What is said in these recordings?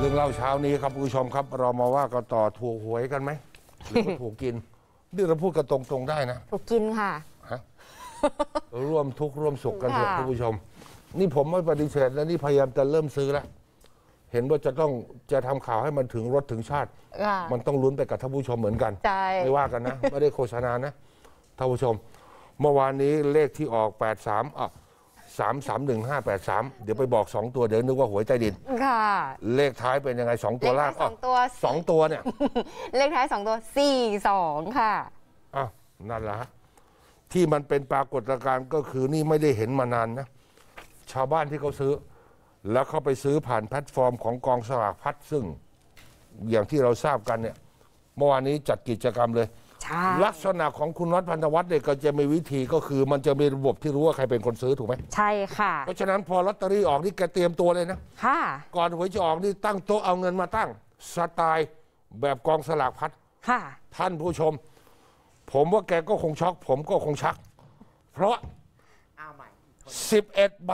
เรื่องเล่าเช้านี้ครับ คุณผู้ชมครับเรามาว่ากันต่อถูกหวยกันไหมหรือว่าถูกกิน นี่เราพูดกันตรงๆได้นะ ถูกกินค่ะฮะร่วมทุกข์ร่วมสุข กันเถอะคุ่ณผู้ชม นี่ผมไม่ปฏิเสธแ้ะนี่พยายามจะเริ่มซื้อแล้วเห็นว่าจะต้องจะทำข่าวให้มันถึงรถถึงชาติมันต้องลุ้นไปกับท่านผู้ชมเหมือนกันไม่ว่ากันนะไม่ได้โฆษณานะท่านผู้ชม เมื่อวานนี้เลขที่ออก83อ่ะสสาาามมหหนึ่ง้แปดสามเดี๋ยวไปบอกสองตัวเดี๋ยวนึกว่าหวยใต้ดิน ค่ะ เลขท้ายเป็นยังไงสองตัวล่างสองตัวสองตัวเนี่ย เลขท้ายสองตัวสี่สองค่ะอ่ะนั่นแหละฮะที่มันเป็นปรากฏการณ์ก็คือนี่ไม่ได้เห็นมานานนะชาวบ้านที่เขาซื้อ แล้วเขาไปซื้อผ่านแพลตฟอร์มของกองสลากพัดซึ่งอย่างที่เราทราบกันเนี่ยเมื่อวานนี้จัดกิจกรรมเลยลักษณะของคุณวัดพันธวัฒน์เนี่ยก็จะมีวิธีก็คือ มันจะมีระบบที่รู้ว่าใครเป็นคนซื้อถูกไหม ใช่ค่ะ เพราะฉะนั้นพอลอตเตอรี่ออกนี่แกเตรียมตัวเลยนะค่ะก่อนหวยจะออกนี่ตั้งโต๊ะเอาเงินมาตั้ง สไตล์แบบกองสลากพัดค่ะท่านผู้ชม ผมว่าแกก็คงช็อก ผมก็คงชัก เพราะสิบเอ็ดใบ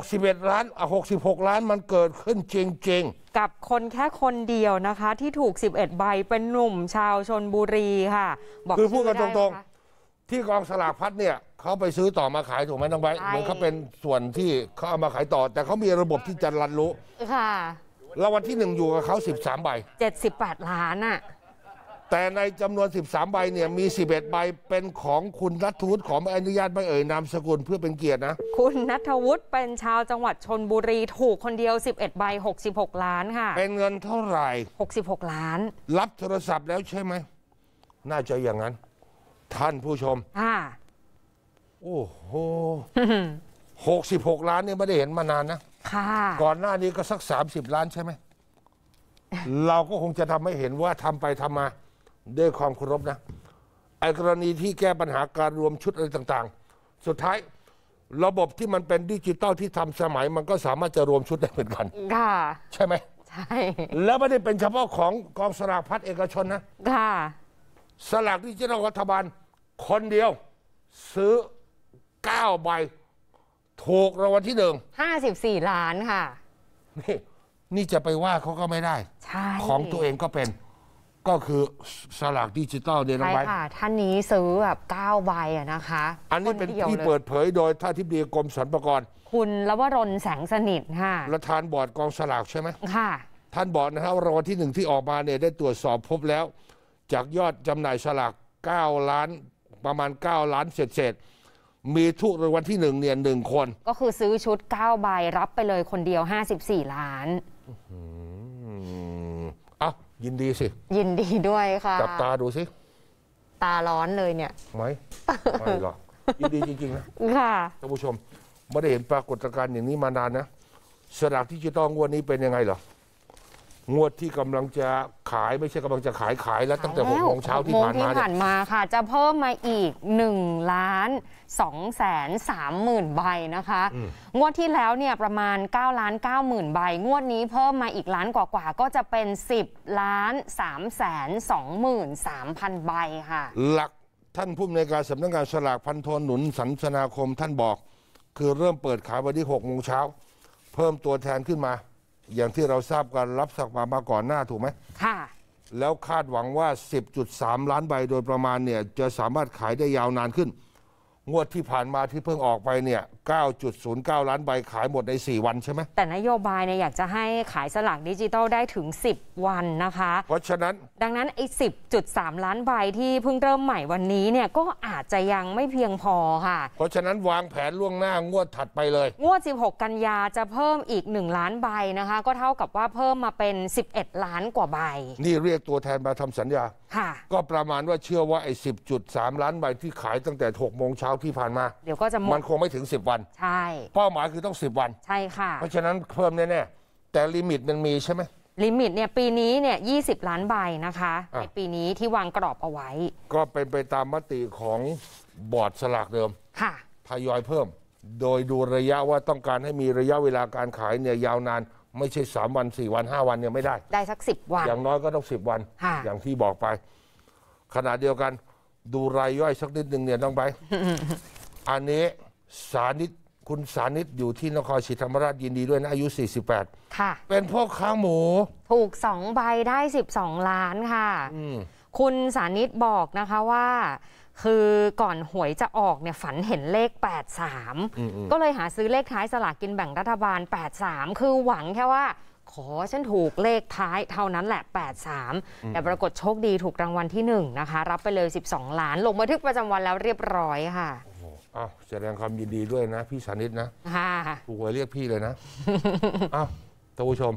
61 ล้านอ่ะ66 ล้านมันเกิดขึ้นจริงกับคนแค่คนเดียวนะคะ ที่ถูก 11 ใบเป็นหนุ่มชาวชนบุรีค่ะ บอกคือพูดกันตรงๆ ที่กองสลากพัดเนี่ยเขาไปซื้อต่อมาขายถูกไหมน้องไบเหมือนเขาเป็นส่วนที่เขาเอามาขายต่อ แต่เขามีระบบที่จะรันรู้ ค่ะ แล้ววันที่หนึ่งอยู่กับเขา 13ใบ78 ล้านอ่ะแต่ในจำนวน 13ใบเนี่ย มี 11ใบ เป็นของคุณนัทวุฒิขออนุญาตไม่เอ่ยนามสกุลเพื่อเป็นเกียรตินะ คุณนัทวุฒิเป็นชาวจังหวัดชนบุรี ถูกคนเดียว 11ใบ66 ล้านค่ะ เป็นเงินเท่าไหร่ 66 ล้าน รับโทรศัพท์แล้วใช่ไหม น่าจะอย่างนั้น ท่านผู้ชมอ่าโอ้โห66 ล้านเนี่ยไม่ได้เห็นมานานนะค่ะ ก่อนหน้านี้ก็สัก30ล้านใช่ไหมเราก็คงจะทำให้เห็นว่าทำไปทำมาด้วยความเคารพนะไอ้กรณีที่แก้ปัญหาการรวมชุดอะไรต่าง ๆ สุดท้ายระบบที่มันเป็นดิจิตอลที่ทำสมัยมันก็สามารถจะรวมชุดได้เหมือนกัน ค่ะ ใช่ไหมใช่ แล้วไม่ได้เป็นเฉพาะของกองสลากพัดเอกชนนะ ค่ะ สลากดิจิตอลรัฐบาล คนเดียว ซื้อ9ใบถูกรางวัลที่หนึ่งห้าสิบสี่ล้านค่ะนี่นี่จะไปว่าเขาก็ไม่ได้ ของตัวเองก็เป็นก็คือสลากดิจิตอลเนี่ยนะไวร์ทค่ะ ท่านนี้ซื้อแบบ9ใบอะนะคะ อันนี้เป็นที่เปิดเผยโดยท่านทิพย์ดีกรมสรรพากรคุณลวรนแสงสนิทค่ะประธานบอร์ดกองสลากใช่ไหมค่ะ ท่านบอกนะครับรางวัลที่หนึ่งที่ออกมาเนี่ยได้ตรวจสอบพบแล้ว จากยอดจำหน่ายสลาก 9 ล้านประมาณ 9 ล้านเศษเศษมีทุกรางวัลที่หนึ่งเนี่ยหนึ่งคน ก็คือซื้อชุด9ใบรับไปเลยคนเดียว 54 ล้านยินดีสิ ยินดีด้วยค่ะจับตาดูสิ ตาร้อนเลยเนี่ยไหมไม่หรอกยินดีจริงๆนะค่ะท่านผู้ชม ไม่ได้เห็นปรากฏการณ์อย่างนี้มานานนะสลากที่จะต้องวันนี้เป็นยังไงเหรองวดที่กำลังจะขายไม่ใช่กำลังจะขายขายแล้วตั้งแต่หกโมงเช้าที่ผ่านมาเี่ผ่านมาค่ะจะเพิ่มมาอีก1ล้านงแสนมหมื่นใบนะคะ งวดที่แล้วเนี่ยประมาณ9ล้านเก้าหมื่นใบงวดนี้เพิ่มมาอีกล้านกว่าาก็จะเป็น10ล้านสามแสนสองหมื่นสามพันใบค่ะ หลักท่านผู้อำนวยการสำนักงานสลากพันโทหนุนสันสนาคมท่านบอก คือเริ่มเปิดขายวันที่6โมงเช้า เพิ่มตัวแทนขึ้นมาอย่างที่เราทราบกันรับสักมามาก่อนหน้าถูกไหม ค่ะ แล้วคาดหวังว่า 10.3 ล้านใบโดยประมาณเนี่ยจะสามารถขายได้ยาวนานขึ้นงวดที่ผ่านมาที่เพิ่งออกไปเนี่ย 9.09 ล้านใบขายหมดใน 4 วันใช่ไหมแต่นโยบายเนี่ยอยากจะให้ขายสลากดิจิตอลได้ถึง 10 วันนะคะ เพราะฉะนั้น ดังนั้นไอ้ 10.3 ล้านใบที่เพิ่งเริ่มใหม่วันนี้เนี่ย ก็อาจจะยังไม่เพียงพอค่ะ เพราะฉะนั้นวางแผนล่วงหน้างวดถัดไปเลย งวด 16 กันยาจะเพิ่มอีก 1 ล้านใบนะคะ ก็เท่ากับว่าเพิ่มมาเป็น 11 ล้านกว่าใบ นี่เรียกตัวแทนมาทำสัญญาก็ประมาณว่าเชื่อว่าไอ้สิบจุดสามล้านใบที่ขายตั้งแต่หกโมงเช้าที่ผ่านมาเดี๋ยวก็จะมมันคงไม่ถึงสิบวัน ใช่เป้าหมายคือต้องสิบวัน ใช่ค่ะเพราะฉะนั้นเพิ่มแน่แต่ลิมิตมันมีใช่ไหม ลิมิตเนี่ยปีนี้เนี่ยยีล้านใบนะคะะในปีนี้ที่วางกรอบเอาไว้ ก็เป็นไปตามมติของบอร์ดสลากเดิมค่ะทยอยเพิ่ม โดยดูระยะว่าต้องการให้มีระยะเวลาการขายเนี่ยยาวนานไม่ใช่สามวันสี่วันห้าวันเนี่ยไม่ได้ได้สักสิบวัน อย่างน้อยก็ต้องสิบวันอย่างที่บอกไปขณะเดียวกันดูรายย่อยสักนิดหนึ่งเนี่ยต้องไป อันนี้สานิตคุณสานิตอยู่ที่นครศรีธรรมราชยินดีด้วยนะ อายุ 48 ค่ะ เป็นพ่อค้าหมู ถูกสองใบได้สิบสองล้านค่ะ คุณสานิตบอกนะคะว่าคือก่อนหวยจะออกเนี่ยฝันเห็นเลข 83 ก็เลยหาซื้อเลขท้ายสลากกินแบ่งรัฐบาล 83 คือหวังแค่ว่า ขอฉันถูกเลขท้ายเท่านั้นแหละ 83 แต่ปรากฏโชคดีถูกรางวัลที่1นะคะ รับไปเลย 12 ล้านลงบันทึกประจำวันแล้วเรียบร้อยค่ะอ้าวแสดงความยินดีด้วยนะ พี่สานิตนะถูกหวยเรียกพี่เลยนะอ้าวท่านผู้ชม